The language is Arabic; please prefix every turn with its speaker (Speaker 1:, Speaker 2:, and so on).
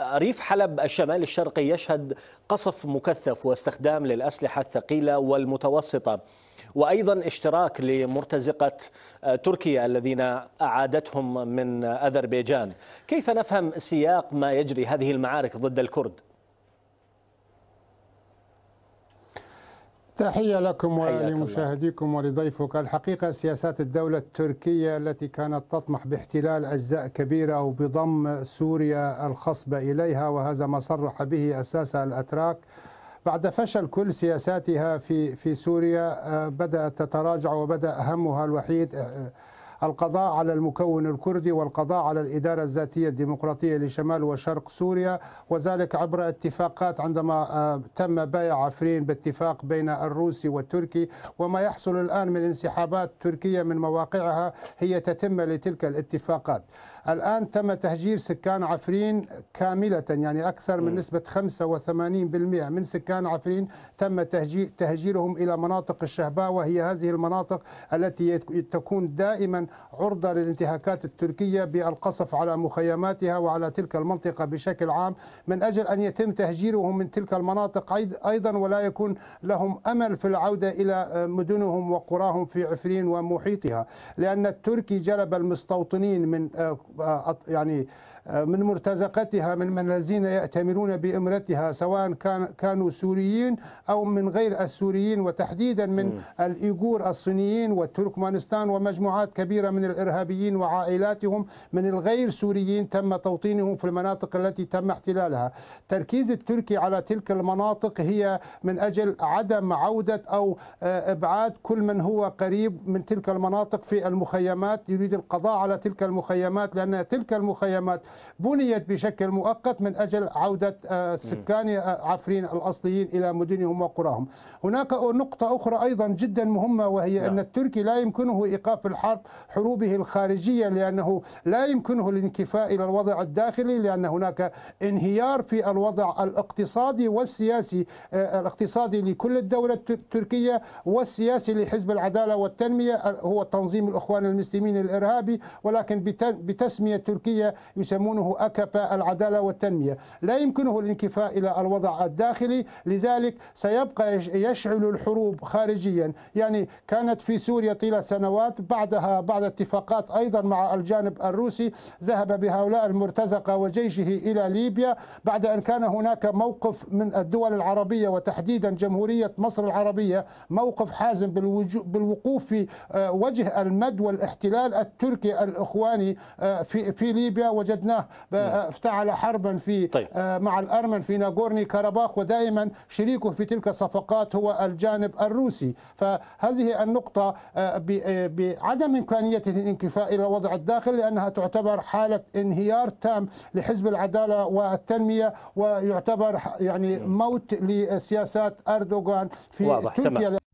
Speaker 1: ريف حلب الشمال الشرقي يشهد قصف مكثف واستخدام للأسلحة الثقيلة والمتوسطة وأيضا اشتراك لمرتزقة آه، تركيا الذين أعادتهم من أذربيجان كيف نفهم سياق ما يجري هذه المعارك ضد الكرد؟
Speaker 2: تحية لكم ولمشاهديكم ولضيفك الحقيقة سياسات الدولة التركية التي كانت تطمح باحتلال أجزاء كبيرة وبضم سوريا الخصبة إليها وهذا ما صرح به أساسها الأتراك بعد فشل كل سياساتها في في سوريا آه، بدأت تتراجع وبدأ همها الوحيد آه، القضاء على المكون الكردي والقضاء على الإدارة الذاتية الديمقراطية لشمال وشرق سوريا وذلك عبر اتفاقات عندما آه، تم بيع عفرين باتفاق بين الروسي والتركي وما يحصل الآن من انسحابات تركية من مواقعها هي تتم لتلك الاتفاقات الآن تم تهجير سكان عفرين كاملة يعني أكثر من نسبة 85% من سكان عفرين تم تهجيرهم إلى مناطق الشهباء وهي هذه المناطق التي تكون دائما عرضة للانتهاكات التركية بالقصف على مخيماتها وعلى تلك المنطقة بشكل عام من أجل أن يتم تهجيرهم من تلك المناطق أيضا ولا يكون لهم أمل في العودة إلى آه، مدنهم وقراهم في عفرين ومحيطها لأن التركي جلب المستوطنين من آه، آه، يعني من مرتزقتها من من الذين يأتمرون بإمرتها سواء كان كانوا سوريين أو من غير السوريين وتحديدا من الإيغور الصينيين والتركمانستان ومجموعات كبيرة من الإرهابيين وعائلاتهم من الغير سوريين تم توطينهم في المناطق التي تم احتلالها تركيز التركي على تلك المناطق هي من أجل عدم عودة أو آه، إبعاد كل من هو قريب من تلك المناطق في المخيمات يريد القضاء على تلك المخيمات لأن تلك المخيمات بنيت بشكل مؤقت من أجل عودة آه، سكان آه، عفرين الأصليين إلى مدنهم وقراهم هناك نقطة أخرى أيضا جدا مهمة وهي نعم. أن التركي لا يمكنه إيقاف الحرب حروبه الخارجية لأنه لا يمكنه الانكفاء إلى الوضع الداخلي لأن هناك انهيار في الوضع الاقتصادي والسياسي آه، الاقتصادي لكل الدولة التركية والسياسي لحزب العدالة والتنمية هو تنظيم الإخوان المسلمين الإرهابي ولكن بتسمية تركية يسمى يسمونه أكفاء العدالة والتنمية لا يمكنه الانكفاء إلى الوضع الداخلي لذلك سيبقى يشعل الحروب خارجيا يعني كانت في سوريا طيلة سنوات بعدها بعد اتفاقات أيضا مع الجانب الروسي ذهب بهؤلاء المرتزقة وجيشه إلى ليبيا بعد أن كان هناك موقف من الدول العربية وتحديدا جمهورية مصر العربية موقف حازم بالوقوف في آه، وجه المد والاحتلال التركي الإخواني آه، في ليبيا وجدنا شاهدناه نعم. افتعل حربا في طيب. آه، مع الأرمن في ناغورني كاراباخ ودائما شريكه في تلك الصفقات هو الجانب الروسي فهذه النقطة آه، آه، بعدم إمكانية الانكفاء إلى الوضع الداخل لأنها تعتبر حالة انهيار تام لحزب العدالة والتنمية ويعتبر يعني نعم. موت لسياسات أردوغان في واضح. تركيا تمام.